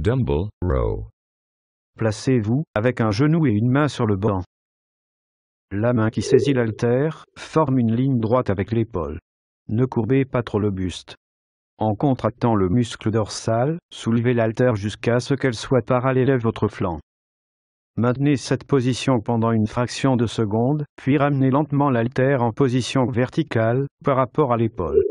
Dumbbell Row. Placez-vous, avec un genou et une main sur le banc. La main qui saisit l'altère, forme une ligne droite avec l'épaule. Ne courbez pas trop le buste. En contractant le muscle dorsal, soulevez l'altère jusqu'à ce qu'elle soit parallèle à votre flanc. Maintenez cette position pendant une fraction de seconde, puis ramenez lentement l'altère en position verticale par rapport à l'épaule.